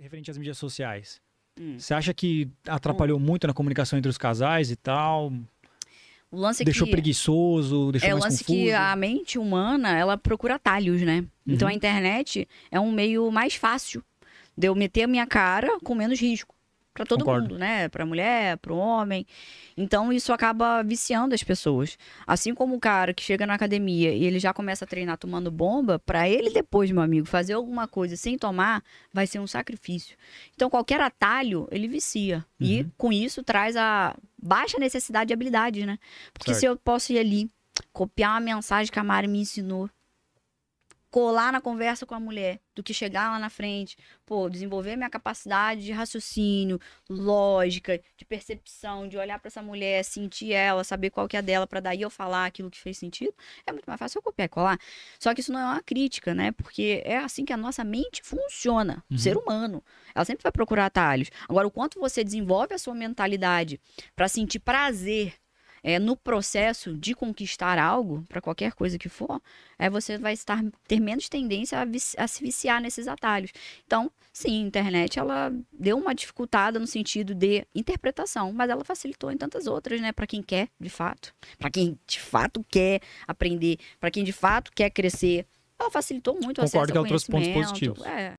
referente às mídias sociais. Hum. Você acha que atrapalhou hum. muito na comunicação entre os casais e tal? O lance é deixou que... preguiçoso, deixou é, mais confuso. É o lance que a mente humana, ela procura atalhos, né? Então, uhum. Então a internet é um meio mais fácil de eu meter a minha cara com menos risco para todo Concordo. mundo, né? Para mulher, para o homem. Então isso acaba viciando as pessoas. Assim como o cara que chega na academia e ele já começa a treinar tomando bomba, para ele depois, meu amigo, fazer alguma coisa sem tomar vai ser um sacrifício. Então qualquer atalho, ele vicia. Uhum. E com isso traz a baixa necessidade de habilidade, né? Porque certo. se eu posso ir ali copiar uma mensagem que a Mari me ensinou, colar na conversa com a mulher do que chegar lá na frente, pô, desenvolver minha capacidade de raciocínio, lógica, de percepção, de olhar para essa mulher, sentir ela, saber qual que é dela para daí eu falar aquilo que fez sentido, é muito mais fácil eu copiar e colar. Só que isso não é uma crítica, né? Porque é assim que a nossa mente funciona, uhum. ser humano. Ela sempre vai procurar atalhos. Agora, o quanto você desenvolve a sua mentalidade para sentir prazer é, no processo de conquistar algo, para qualquer coisa que for, é, você vai estar ter menos tendência a, a, se viciar nesses atalhos. Então, sim, a internet ela deu uma dificultada no sentido de interpretação, mas ela facilitou em tantas outras, né? Para quem quer, de fato, para quem de fato quer aprender, para quem de fato quer crescer, ela facilitou muito Concordo o acesso ao que ela é trouxe pontos positivos. É.